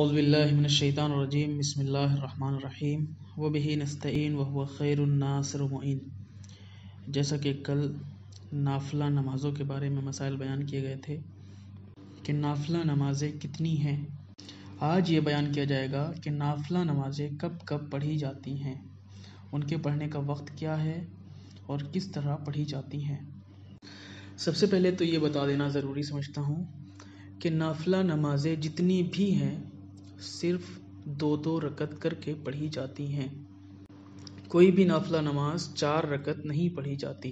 اعوذ باللہ من الشیطان الرجیم بسم اللہ الرحمن الرحیم و نستعین وہو خیر الناصر معین جیسا کہ کل نافلہ نمازوں کے بارے میں مسائل بیان کیے گئے تھے کہ نافلہ نمازیں کتنی ہیں آج یہ بیان کیا جائے گا کہ نافلہ نمازیں کب کب پڑھی جاتی ہیں ان کے پڑھنے کا وقت کیا ہے اور کس طرح پڑھی جاتی ہیں سب سے پہلے تو یہ بتا دینا ضروری سمجھتا ہوں کہ نافلہ نمازیں جتنی بھی ہیں صرف دو دو رکت کر کے پڑھی جاتی ہیں کوئی بھی نافلہ نماز چار رکت نہیں پڑھی جاتی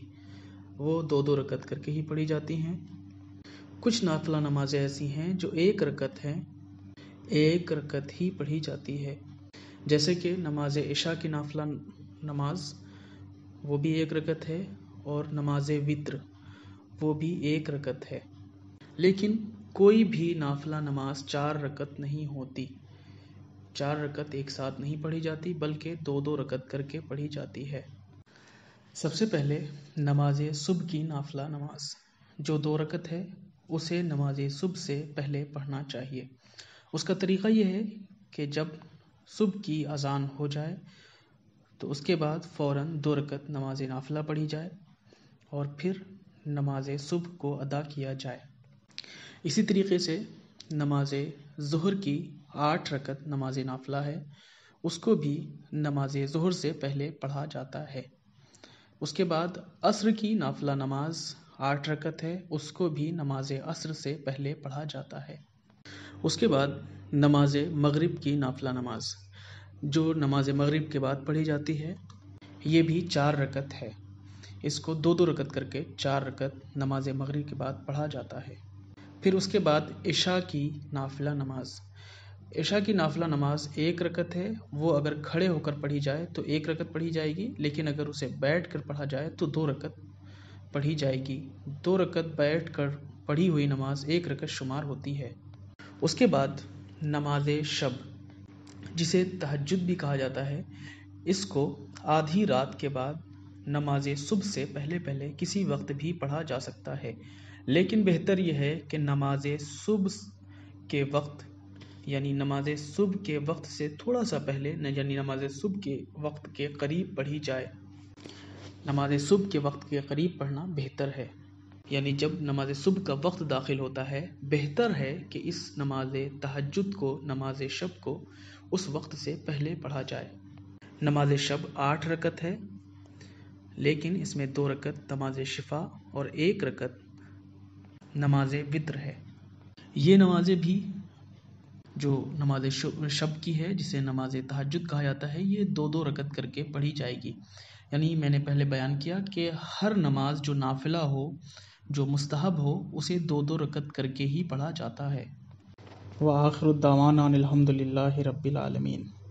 وہ دو دو رکت کر کے ہی پڑھی جاتی ہیں کچھ نافلہ نمازیں ایسی ہیں جو ایک رکت ہیں ایک رکت ہی پڑھی جاتی ہے جیسے کہ نماز عشاء کی نافلہ نماز وہ بھی ایک رکت ہے اور نماز وطر وہ بھی ایک رکت ہے لیکن کوئی بھی نافلہ نماز چار رکت نہیں ہوتی چار رکت ایک ساتھ نہیں پڑھی جاتی بلکہ دو دو رکت کر کے پڑھی جاتی ہے سب سے پہلے نماز صبح کی نافلہ نماز جو دو رکت ہے اسے نماز صبح سے پہلے پڑھنا چاہیے اس کا طریقہ یہ ہے کہ جب صبح کی اذان ہو جائے تو اس کے بعد فوراً دو رکت نماز نافلہ پڑھی جائے اور پھر نماز صبح کو ادا کیا جائے اسی طریقے سے نماز ظہر کی آٹھ رکت نماز نافلہ ہے اس کو بھی نماز ظہر سے پہلے پڑھا جاتا ہے اس کے بعد عصر کی نافلہ نماز آٹھ رکت ہے اس کو بھی نماز عصر سے پہلے پڑھا جاتا ہے اس کے بعد نماز مغرب کی نافلہ نماز جو نماز مغرب کے بعد پڑھی جاتی ہے یہ بھی چار رکت ہے اس کو دو دو رکت کر کے چار رکت نماز مغرب کے بعد پڑھا جاتا ہے پھر اس کے بعد عشاء کی نافلہ نماز عشاء کی نافلہ نماز ایک رکت ہے وہ اگر کھڑے ہو کر پڑھی جائے تو ایک رکت پڑھی جائے گی لیکن اگر اسے بیٹھ کر پڑھا جائے تو دو رکت پڑھی جائے گی دو رکت بیٹھ کر پڑھی ہوئی نماز ایک رکت شمار ہوتی ہے اس کے بعد نماز شب جسے تہجد بھی کہا جاتا ہے اس کو آدھی رات کے بعد نماز صبح سے پہلے پہلے کسی وقت بھی پڑھا جا سکتا ہے لیکن بہتر یہ ہے کہ نماز صبح کے وقت یعنی نماز صبح کے وقت سے تھوڑا سا پہلے یعنی نماز صبح کے وقت کے قریب پڑھی جائے نماز صبح کے وقت کے قریب پڑھنا بہتر ہے یعنی جب نماز صبح کا وقت داخل ہوتا ہے بہتر ہے کہ اس نماز تہجد کو نماز شب کو اس وقت سے پہلے پڑھا جائے نماز شب آٹھ رکت ہے لیکن اس میں دو رکت نماز شفا اور ایک رکت نماز وطر ہے یہ نمازیں بھی جو نماز شب کی ہے جسے نماز تہجد کہا جاتا ہے یہ دو دو رکت کر کے پڑھی جائے گی یعنی میں نے پہلے بیان کیا کہ ہر نماز جو نافلہ ہو جو مستحب ہو اسے دو دو رکت کر کے ہی پڑھا جاتا ہے وآخر الحمد الحمدللہ رب العالمین